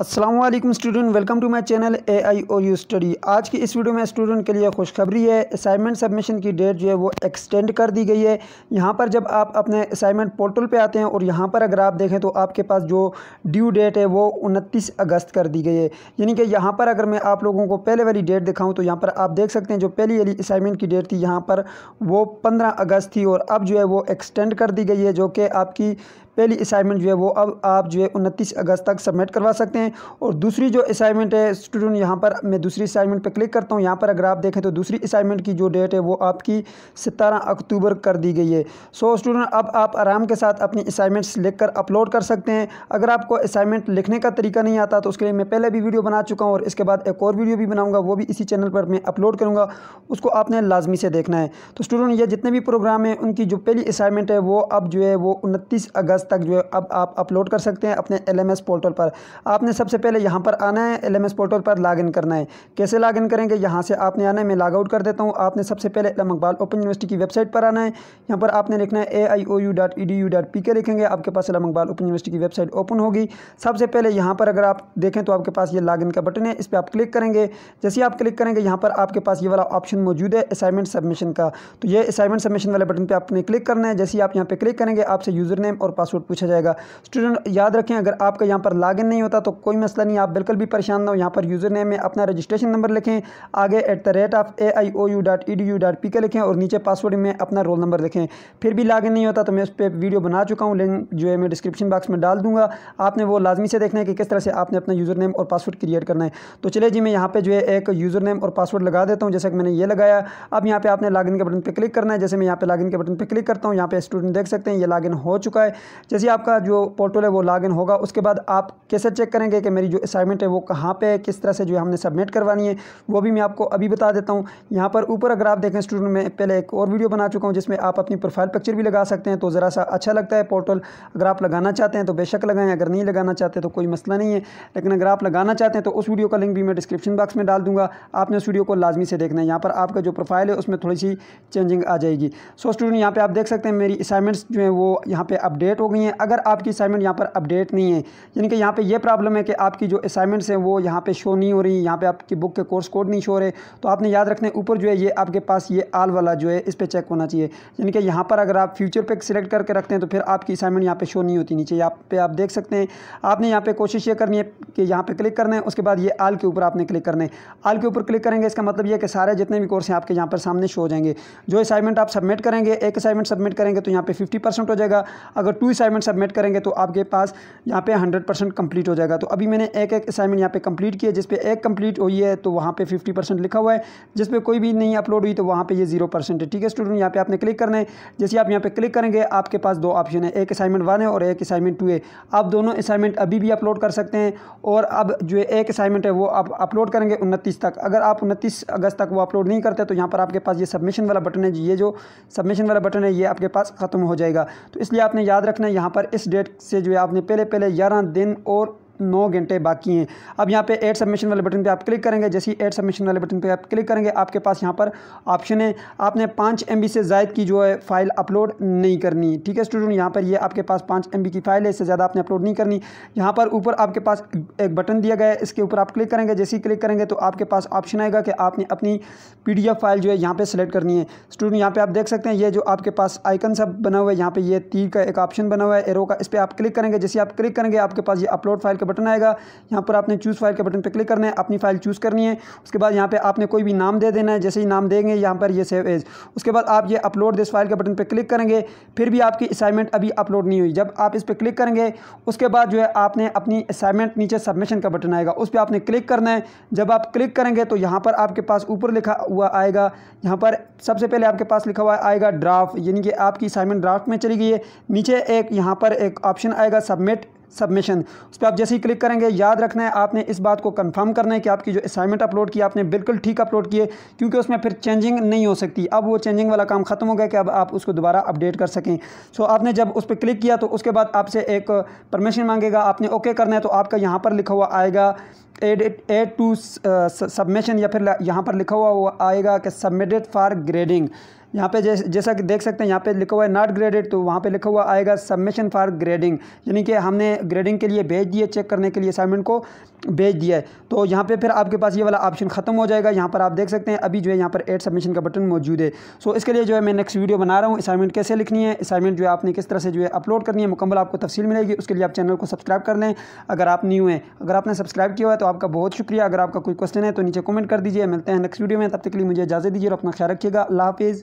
Aslam student welcome to my channel A I O U study आज की इस video में स्टूडेंट के लिए खुशखबरी है असाइनमेंट सबमिशन की डेट जो है वो एक्सटेंड कर दी गई है यहाँ पर जब आप अपने असाइनमेंट पोर्टल पे आते हैं और यहाँ पर अगर आप देखें तो आपके पास जो ड्यू डेट है वो उनतीस अगस्त कर दी गई है यानी कि यहाँ पर अगर मैं आप लोगों को पहले वाली डेट दिखाऊँ तो यहाँ पर आप देख सकते हैं जो पहली वाली असाइनमेंट की डेट थी यहाँ पर वो पंद्रह अगस्त थी और अब जो है वो एक्सटेंड कर दी गई है जो कि आपकी पहली असाइनमेंट जो है वो अब आप जो है उनतीस अगस्त तक सबमिट करवा सकते हैं और दूसरी जो असाइनमेंट है स्टूडेंट यहाँ पर मैं दूसरी असाइनमेंट पर क्लिक करता हूँ यहाँ पर अगर आप देखें तो दूसरी असाइनमेंट की जो डेट है वो आपकी सतारह अक्टूबर कर दी गई है सो स्टूडेंट अब आप आराम के साथ अपनी असाइनमेंट्स लिख कर अपलोड कर सकते हैं अगर आपको असाइनमेंट लिखने का तरीका नहीं आता तो उसके लिए मैं पहले भी वीडियो बना चुका हूँ और इसके बाद एक और वीडियो भी बनाऊँगा वो भी इसी चैनल पर मैं अपलोड करूँगा उसको आपने लाजमी से देखना है तो स्टूडेंट ये जितने भी प्रोग्राम हैं उनकी जो पहली असाइनमेंट है वो अब जो है वो उनतीस अगस्त अगस्त तक जो है अब आप अपलोड कर सकते हैं अपने एल पोर्टल पर आपने सबसे पहले यहाँ पर आना है एल पोर्टल पर लॉगिन करना है कैसे लॉगिन करेंगे यहाँ से आपने आना है मैं लॉगआउट कर देता हूँ आपने सबसे पहले इलाम अकबाल ओपन यूनिवर्सिटी की वेबसाइट पर आना है यहाँ पर आपने लिखना है A I O U dot E D U dot P K लिखेंगे आपके पास इलाम अकबाल ओपन यूनिवर्सिटी की वेबसाइट ओपन होगी सबसे पहले यहाँ पर अगर आप देखें तो आपके पास ये लॉगिन का बटन है इस पर आप क्लिक करेंगे जैसे आप क्लिक करेंगे यहाँ पर आपके पास ये वाला ऑप्शन मौजूद है असाइनमेंट सबमिशन का तो ये असाइनमेंट सबमिशन वाले बटन पर आपने क्लिक करना है जैसे ही आप यहाँ पर क्लिक करेंगे आपसे यूज़र नेम और पासवर्ड पासवर्ड पूछा जाएगा स्टूडेंट याद रखें अगर आपका यहाँ पर लॉगिन नहीं होता तो कोई मसला नहीं आप बिल्कुल भी परेशान ना हो यहाँ पर यूज़र नेम में अपना रजिस्ट्रेशन नंबर लिखें आगे at the rate of A I O U dot E D U dot P K लिखें और नीचे पासवर्ड में अपना रोल नंबर लिखें फिर भी लॉगिन नहीं होता तो मैं उस पर वीडियो बना चुका हूँ लिंक जो है मैं डिस्क्रिप्शन बॉक्स में डाल दूँगा आपने वो लाजमी से देखना है कि किस तरह से आपने अपना यूज़र नेम और पासवर्ड क्रिएट करना है तो चले जी मैं यहाँ पर जो है एक यूज़र नेम और पासवर्ड लगा देता हूँ जैसे कि मैंने ये लगाया अब यहाँ पर आपने लॉगिन के बटन पर क्लिक करना है जैसे मैं यहाँ पर लॉगिन के बटन पर क्लिक करता हूँ यहाँ पर स्टूडेंट देख सकते हैं ये लॉगिन हो चुका है जैसे आपका जो पोर्टल है वो इन होगा उसके बाद आप कैसे चेक करेंगे कि मेरी जो असाइनमेंट है वो कहाँ पर है किस तरह से जो है हमने सबमिट करवानी है वो भी मैं आपको अभी बता देता हूँ यहाँ पर ऊपर अगर आप देखें स्टूडेंट में पहले एक और वीडियो बना चुका हूँ जिसमें आप अपनी प्रोफाइल पिक्चर भी लगा सकते हैं तो ज़रा सा अच्छा लगता है पोर्टल अगर आप लगाना चाहते हैं तो बेशक लगाएं अगर नहीं लगाना चाहते तो कोई मसला नहीं है लेकिन अगर आप लगाना चाहते हैं तो उस वीडियो का लिंक भी मैं डिस्क्रिप्शन बॉक्स में डाल दूंगा आपने उस वीडियो को लाजमी से देखना है यहाँ पर आपका जो प्रोफाइल है उसमें थोड़ी सी चेंजिंग आ जाएगी सो स्टूडेंट यहाँ पर आप देख सकते हैं मेरी असाइनमेंट्स जो है वो यहाँ पर अपडेट हो हुई हैं अगर आपकी असाइनमेंट यहाँ पर अपडेट नहीं है यानी कि यहाँ पे ये प्रॉब्लम है कि आपकी जो असाइनमेंट्स हैं वो यहाँ पे शो नहीं हो रही यहाँ पे आपकी बुक के कोर्स कोड नहीं शो हो रहे तो आपने याद रखने ऊपर जो है ये आपके पास ये आल वाला जो है इस पर चेक होना चाहिए यानी कि यहाँ पर अगर आप फ्यूचर पर सिलेक्ट करके रखते हैं तो फिर आपकी असाइनमेंट यहाँ पर शो नहीं होती नीचे यहाँ पर आप देख सकते हैं आपने यहाँ पर कोशिश ये करनी है कि यहाँ पर क्लिक करना है उसके बाद ये आल के ऊपर आपने क्लिक करना है आल के ऊपर क्लिक करेंगे इसका मतलब यह कि सारे जितने भी कोर्स हैं आपके यहाँ पर सामने शो हो जाएंगे जो असाइनमेंट आप सबमिट करेंगे एक असाइनमेंट सबमिट करेंगे तो यहाँ पर फिफ्टी हो जाएगा अगर टू असाइनमेंट सबमिट करेंगे तो आपके पास यहाँ पे हंड्रेड परसेंट कम्प्लीट हो जाएगा तो अभी मैंने एक एक असाइनमेंट यहाँ पे कंप्लीट किया जिस पे एक कंप्लीट हुई है तो वहाँ पे फिफ्टी परसेंट लिखा हुआ है जिस पे कोई भी नहीं अपलोड हुई तो वहाँ पे ये जीरो परसेंट है ठीक है स्टूडेंट यहाँ पे आपने क्लिक करना है जैसे आप यहाँ पे क्लिक करेंगे आपके पास दो ऑप्शन है एक असाइनमेंट वन है और एक असाइनमेंट टू है आप दोनों असाइनमेंट अभी भी अपलोड कर सकते हैं और अब जो एक असाइनमेंट है वो आप अपलोड करेंगे उनतीस तक अगर आप उनतीस अगस्त तक वो अपलोड नहीं करते तो यहाँ पर आपके पास ये सबमिशन वाला बटन है ये जो सबमिशन वाला बटन है ये आपके पास ख़त्म हो जाएगा तो इसलिए आपने याद रखना यहाँ पर इस डेट से जो है आपने पहले पहले ग्यारह दिन और नौ घंटे बाकी हैं अब यहाँ पे एड सबमिशन वाले बटन पे आप क्लिक करेंगे जैसे ही एड सबमिशन वाले बटन पे आप क्लिक करेंगे आपके पास यहाँ पर ऑप्शन है आपने पाँच एम से जायद की जो है फाइल अपलोड नहीं करनी ठीक है स्टूडेंट यहाँ पर ये आपके पास पाँच एम की फाइल है इससे ज़्यादा आपने अपलोड नहीं करनी यहाँ पर ऊपर आपके पास एक बटन दिया गया है इसके ऊपर आप क्लिक करेंगे जैसे ही क्लिक करेंगे तो आपके पास ऑप्शन आएगा कि आपने अपनी पी फाइल जो है यहाँ पर सेलेक्ट करनी है स्टूडेंट यहाँ पर आप देख सकते हैं ये जो आपके पास आइकन सब बना हुआ है यहाँ पर ये तीर का एक ऑप्शन बना हुआ है एरो का इस पर आप क्लिक करेंगे जैसे आप क्लिक करेंगे आपके पास ये अपलोड फाइल का बटन आएगा यहाँ पर आपने चूज़ फाइल के बटन पर क्लिक करना है अपनी फाइल चूज़ करनी है उसके बाद यहाँ पर आपने कोई भी नाम दे देना है जैसे ही नाम देंगे यहाँ पर ये सेव एज उसके बाद आप ये अपलोड दिस फाइल के बटन पर क्लिक करेंगे फिर भी आपकी असाइनमेंट अभी अपलोड नहीं हुई जब आप इस पर क्लिक करेंगे उसके बाद जो है आपने अपनी असाइनमेंट नीचे सबमिशन का बटन आएगा उस पर आपने क्लिक करना है जब आप क्लिक करेंगे तो यहाँ पर आपके पास ऊपर लिखा हुआ आएगा यहाँ पर सबसे पहले आपके पास लिखा हुआ आएगा ड्राफ्ट यानी कि आपकी असाइनमेंट ड्राफ्ट में चली गई है नीचे एक यहाँ पर एक ऑप्शन आएगा सबमिट सबमिशन उस पर आप जैसे ही क्लिक करेंगे याद रखना है आपने इस बात को कंफर्म करना है कि आपकी जो असाइनमेंट अपलोड की आपने बिल्कुल ठीक अपलोड किए क्योंकि उसमें फिर चेंजिंग नहीं हो सकती अब वो चेंजिंग वाला काम ख़त्म हो गया कि अब आप उसको दोबारा अपडेट कर सकें सो so, आपने जब उस पर क्लिक किया तो उसके बाद आपसे एक परमिशन मांगेगा आपने ओके okay करना है तो आपका यहाँ पर लिखा हुआ आएगा एड एड टू सबमिशन या फिर यहाँ पर लिखा हुआ आएगा कि सबमिटेड फॉर ग्रेडिंग यहाँ पे जैसा कि देख सकते हैं यहाँ पे लिखा हुआ है नॉट ग्रेडेड तो वहाँ पे लिखा हुआ आएगा सबमिशन फॉर ग्रेडिंग यानी कि हमने ग्रेडिंग के लिए भेज दिए चेक करने के लिए असाइनमेंट को भेज दिया है तो यहाँ पे फिर आपके पास ये वाला ऑप्शन खत्म हो जाएगा यहाँ पर आप देख सकते हैं अभी जो है यहाँ पर एड सबमिशन का बटन मौजूद है सो इसके लिए जो है मैं नेक्स्ट वीडियो बना रहा हूँ असाइनमेंट कैसे लिखनी है असाइनमेंट जो है आपने किस तरह से जो है अपलोड करनी है मुकम्मल आपको तफसील मिलेगी उसके लिए आप चैनल को सब्सक्राइब कर लें अगर आप न्यू हैं अगर आपने सब्सक्राइब किया हुआ है तो आपका बहुत शुक्रिया अगर आपका कोई क्वेश्चन है तो नीचे कमेंट कर दीजिए मिलते हैं नेक्स्ट वीडियो में तब तक के लिए मुझे इजाज़त दीजिए और अपना ख्याल रखिएगा अल्लाह हाफिज़